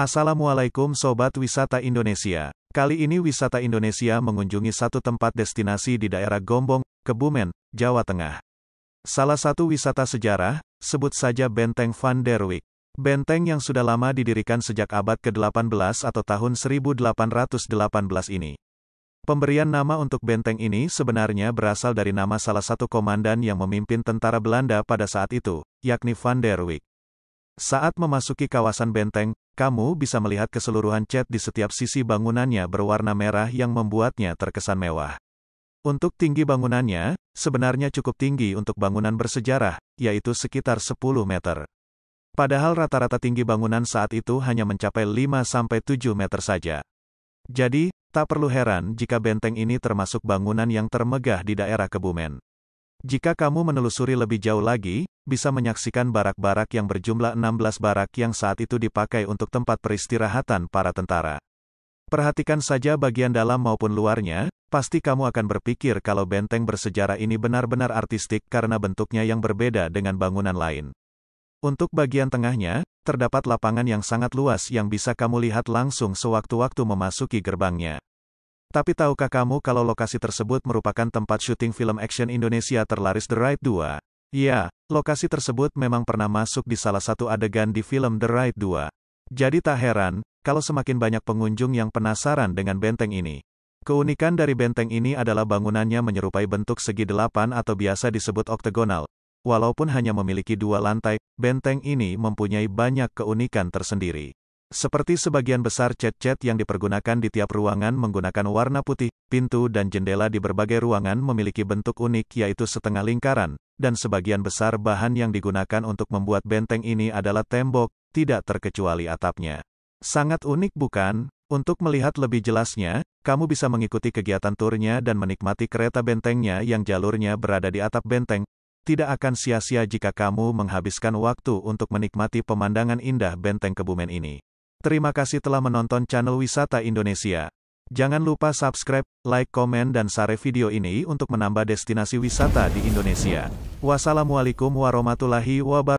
Assalamualaikum Sobat Wisata Indonesia. Kali ini Wisata Indonesia mengunjungi satu tempat destinasi di daerah Gombong, Kebumen, Jawa Tengah. Salah satu wisata sejarah, sebut saja Benteng Van der Wijk. Benteng yang sudah lama didirikan sejak abad ke-18 atau tahun 1818 ini. Pemberian nama untuk benteng ini sebenarnya berasal dari nama salah satu komandan yang memimpin tentara Belanda pada saat itu, yakni Van der Wijk. Saat memasuki kawasan benteng, kamu bisa melihat keseluruhan cat di setiap sisi bangunannya berwarna merah yang membuatnya terkesan mewah. Untuk tinggi bangunannya, sebenarnya cukup tinggi untuk bangunan bersejarah, yaitu sekitar 10 meter. Padahal rata-rata tinggi bangunan saat itu hanya mencapai 5-7 meter saja. Jadi, tak perlu heran jika benteng ini termasuk bangunan yang termegah di daerah Kebumen. Jika kamu menelusuri lebih jauh lagi, bisa menyaksikan barak-barak yang berjumlah 16 barak yang saat itu dipakai untuk tempat peristirahatan para tentara. Perhatikan saja bagian dalam maupun luarnya, pasti kamu akan berpikir kalau benteng bersejarah ini benar-benar artistik karena bentuknya yang berbeda dengan bangunan lain. Untuk bagian tengahnya, terdapat lapangan yang sangat luas yang bisa kamu lihat langsung sewaktu-waktu memasuki gerbangnya. Tapi tahukah kamu kalau lokasi tersebut merupakan tempat syuting film action Indonesia terlaris The Right 2? Ya, lokasi tersebut memang pernah masuk di salah satu adegan di film The Right 2. Jadi tak heran, kalau semakin banyak pengunjung yang penasaran dengan benteng ini. Keunikan dari benteng ini adalah bangunannya menyerupai bentuk segi delapan atau biasa disebut oktagonal. Walaupun hanya memiliki dua lantai, benteng ini mempunyai banyak keunikan tersendiri. Seperti sebagian besar cat-cat yang dipergunakan di tiap ruangan menggunakan warna putih, pintu dan jendela di berbagai ruangan memiliki bentuk unik yaitu setengah lingkaran, dan sebagian besar bahan yang digunakan untuk membuat benteng ini adalah tembok, tidak terkecuali atapnya. Sangat unik bukan? Untuk melihat lebih jelasnya, kamu bisa mengikuti kegiatan turnya dan menikmati kereta bentengnya yang jalurnya berada di atap benteng, tidak akan sia-sia jika kamu menghabiskan waktu untuk menikmati pemandangan indah benteng Kebumen ini. Terima kasih telah menonton channel Wisata Indonesia. Jangan lupa subscribe, like, komen, dan share video ini untuk menambah destinasi wisata di Indonesia. Wassalamualaikum warahmatullahi wabarakatuh.